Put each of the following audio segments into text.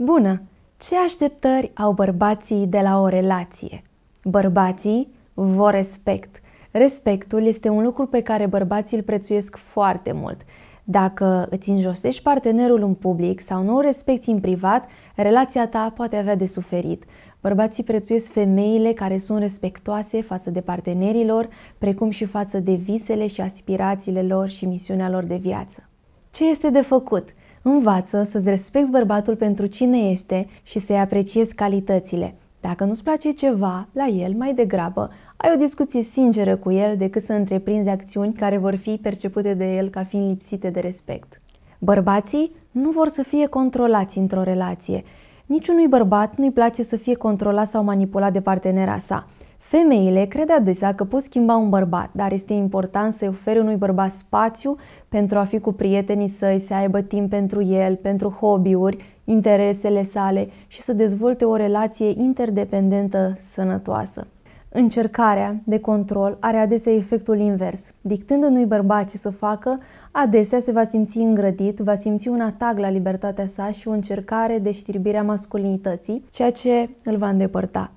Bună! Ce așteptări au bărbații de la o relație? Bărbații vor respect. Respectul este un lucru pe care bărbații îl prețuiesc foarte mult. Dacă îți înjosești partenerul în public sau nu o respecti în privat, relația ta poate avea de suferit. Bărbații prețuiesc femeile care sunt respectoase față de partenerilor, precum și față de visele și aspirațiile lor și misiunea lor de viață. Ce este de făcut? Învață să-ți respecti bărbatul pentru cine este și să-i apreciezi calitățile. Dacă nu-ți place ceva la el, mai degrabă ai o discuție sinceră cu el decât să întreprinzi acțiuni care vor fi percepute de el ca fiind lipsite de respect. Bărbații nu vor să fie controlați într-o relație. Niciunui bărbat nu-i place să fie controlat sau manipulat de partenera sa. Femeile cred adesea că pot schimba un bărbat, dar este important să-i oferi unui bărbat spațiu pentru a fi cu prietenii săi, să aibă timp pentru el, pentru hobby-uri, interesele sale și să dezvolte o relație interdependentă sănătoasă. Încercarea de control are adesea efectul invers. Dictând unui bărbat ce să facă, adesea se va simți îngrădit, va simți un atac la libertatea sa și o încercare de știrbirea masculinității, ceea ce îl va îndepărta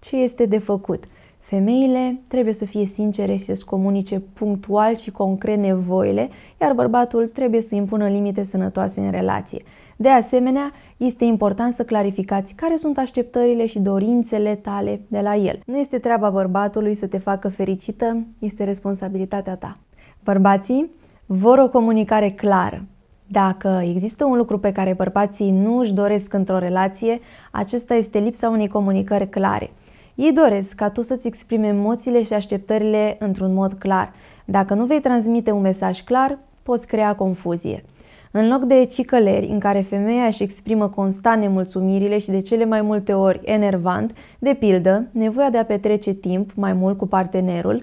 ce este de făcut. Femeile trebuie să fie sincere și să-și comunice punctual și concret nevoile, iar bărbatul trebuie să impună limite sănătoase în relație. De asemenea, este important să clarificați care sunt așteptările și dorințele tale de la el. Nu este treaba bărbatului să te facă fericită, este responsabilitatea ta. Bărbații vor o comunicare clară. Dacă există un lucru pe care bărbații nu își doresc într-o relație, acesta este lipsa unei comunicări clare. Ei doresc ca tu să-ți exprimi emoțiile și așteptările într-un mod clar. Dacă nu vei transmite un mesaj clar, poți crea confuzie. În loc de cicăleri în care femeia își exprimă constant nemulțumirile și de cele mai multe ori enervant, de pildă, nevoia de a petrece timp mai mult cu partenerul,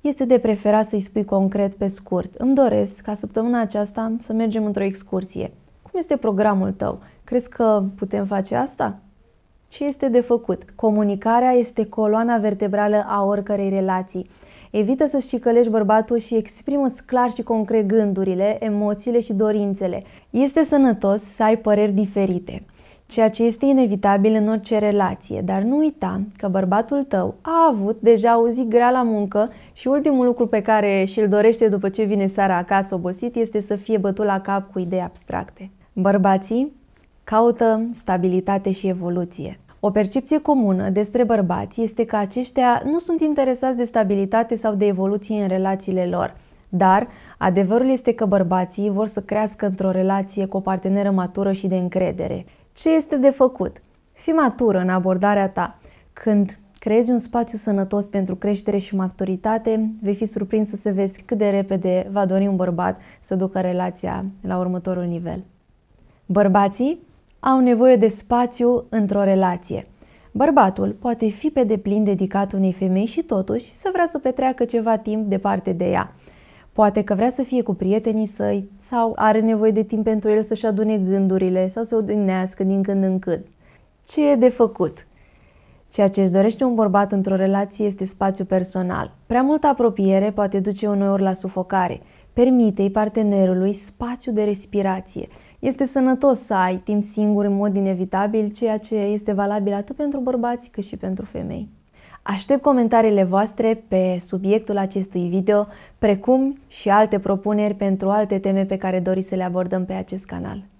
este de preferat să-i spui concret pe scurt. Îmi doresc ca săptămâna aceasta să mergem într-o excursie. Cum este programul tău? Crezi că putem face asta? Ce este de făcut? Comunicarea este coloana vertebrală a oricărei relații. Evită să-ți cicălești bărbatul și exprimă-ți clar și concret gândurile, emoțiile și dorințele. Este sănătos să ai păreri diferite, ceea ce este inevitabil în orice relație, dar nu uita că bărbatul tău a avut deja o zi grea la muncă și ultimul lucru pe care și-l dorește după ce vine seara acasă obosit este să fie bătut la cap cu idei abstracte. Bărbații Caută stabilitate și evoluție. O percepție comună despre bărbați este că aceștia nu sunt interesați de stabilitate sau de evoluție în relațiile lor, dar adevărul este că bărbații vor să crească într-o relație cu o parteneră matură și de încredere. Ce este de făcut? Fii matură în abordarea ta. Când creezi un spațiu sănătos pentru creștere și maturitate, vei fi surprins să se vezi cât de repede va dori un bărbat să ducă relația la următorul nivel. Bărbații au nevoie de spațiu într-o relație. Bărbatul poate fi pe deplin dedicat unei femei și totuși să vrea să petreacă ceva timp departe de ea. Poate că vrea să fie cu prietenii săi sau are nevoie de timp pentru el să-și adune gândurile sau să odihnească din când în când. Ce e de făcut? Ceea ce își dorește un bărbat într-o relație este spațiu personal. Prea multă apropiere poate duce uneori la sufocare. Permite-i partenerului spațiu de respirație. Este sănătos să ai timp singur în mod inevitabil, ceea ce este valabil atât pentru bărbați cât și pentru femei. Aștept comentariile voastre pe subiectul acestui video, precum și alte propuneri pentru alte teme pe care doriți să le abordăm pe acest canal.